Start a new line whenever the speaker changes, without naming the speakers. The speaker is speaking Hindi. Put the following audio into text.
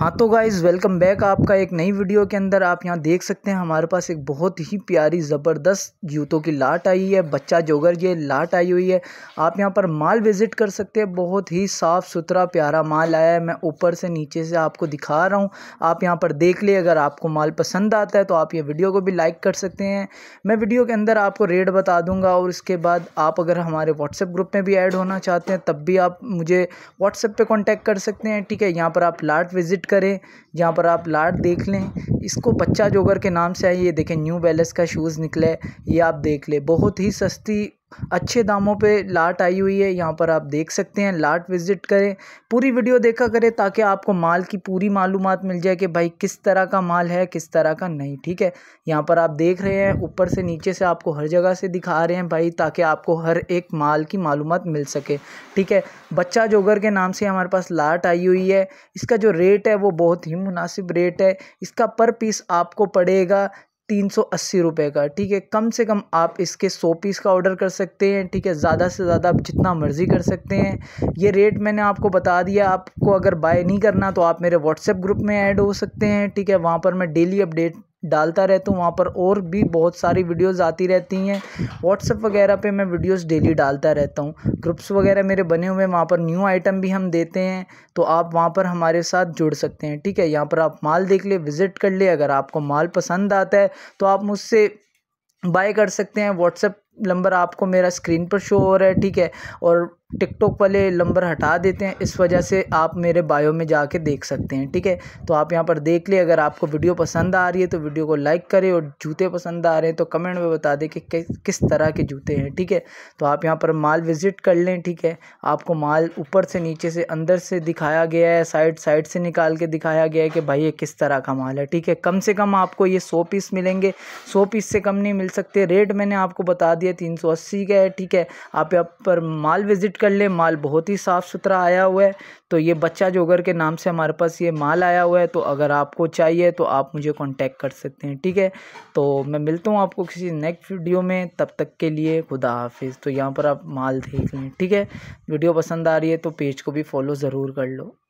हाँ तो गाइज़ वेलकम बैक आपका एक नई वीडियो के अंदर आप यहाँ देख सकते हैं हमारे पास एक बहुत ही प्यारी ज़बरदस्त जूतों की लाट आई है बच्चा जोगर ये लाट आई हुई है आप यहाँ पर माल विज़िट कर सकते हैं बहुत ही साफ़ सुथरा प्यारा माल आया है मैं ऊपर से नीचे से आपको दिखा रहा हूँ आप यहाँ पर देख ले अगर आपको माल पसंद आता है तो आप ये वीडियो को भी लाइक कर सकते हैं मैं वीडियो के अंदर आपको रेट बता दूँगा और इसके बाद आप अगर हमारे व्हाट्सएप ग्रुप में भी ऐड होना चाहते हैं तब भी आप मुझे व्हाट्सएप पर कॉन्टैक्ट कर सकते हैं ठीक है यहाँ पर आप लाट विज़िट करें जहाँ पर आप लाट देख लें इसको बच्चा जोगर के नाम से आई ये देखें न्यू बैलेंस का शूज़ निकले ये आप देख लें बहुत ही सस्ती अच्छे दामों पे लाट आई हुई है यहाँ पर आप देख सकते हैं लाट विज़िट करें पूरी वीडियो देखा करें ताकि आपको माल की पूरी मालूम मिल जाए कि भाई किस तरह का माल है किस तरह का नहीं ठीक है यहाँ पर आप देख रहे हैं ऊपर से नीचे से आपको हर जगह से दिखा रहे हैं भाई ताकि आपको हर एक माल की मालूम मिल सके ठीक है बच्चा जोगर के नाम से हमारे पास लाट आई हुई है इसका जो रेट है वो बहुत ही मुनासिब रेट है इसका पर पीस आपको पड़ेगा तीन सौ अस्सी रुपये का ठीक है कम से कम आप इसके सौ पीस का ऑर्डर कर सकते हैं ठीक है ज़्यादा से ज़्यादा आप जितना मर्ज़ी कर सकते हैं ये रेट मैंने आपको बता दिया आपको अगर बाय नहीं करना तो आप मेरे व्हाट्सएप ग्रुप में ऐड हो सकते हैं ठीक है वहाँ पर मैं डेली अपडेट डालता रहता हूँ वहाँ पर और भी बहुत सारी वीडियोज़ आती रहती हैं व्हाट्सअप वगैरह पे मैं वीडियोस डेली डालता रहता हूँ ग्रुप्स वगैरह मेरे बने हुए हैं वहाँ पर न्यू आइटम भी हम देते हैं तो आप वहाँ पर हमारे साथ जुड़ सकते हैं ठीक है यहाँ पर आप माल देख ले विज़िट कर ले अगर आपको माल पसंद आता है तो आप मुझसे बाय कर सकते हैं व्हाट्सएप नंबर आपको मेरा स्क्रीन पर शो हो रहा है ठीक है और टिकटॉक वाले नंबर हटा देते हैं इस वजह से आप मेरे बायो में जाके देख सकते हैं ठीक है तो आप यहाँ पर देख लें अगर आपको वीडियो पसंद आ रही है तो वीडियो को लाइक करें और जूते पसंद आ रहे हैं तो कमेंट में बता दें कि किस तरह के जूते हैं ठीक है तो आप यहाँ पर माल विज़िट कर लें ठीक है आपको माल ऊपर से नीचे से अंदर से दिखाया गया है साइड साइड से निकाल के दिखाया गया है कि भाई ये किस तरह का माल है ठीक है कम से कम आपको ये सौ पीस मिलेंगे सौ पीस से कम नहीं मिल सकते रेट मैंने आपको बता दिया तीन सौ अस्सी का है ठीक है आप यहाँ पर माल विज़िट कर ले माल बहुत ही साफ़ सुथरा आया हुआ है तो ये बच्चा जोगर के नाम से हमारे पास ये माल आया हुआ है तो अगर आपको चाहिए तो आप मुझे कांटेक्ट कर सकते हैं ठीक है तो मैं मिलता हूँ आपको किसी नेक्स्ट वीडियो में तब तक के लिए खुदा हाफिज़ तो यहाँ पर आप माल देख लें ठीक है वीडियो पसंद आ रही है तो पेज को भी फॉलो ज़रूर कर लो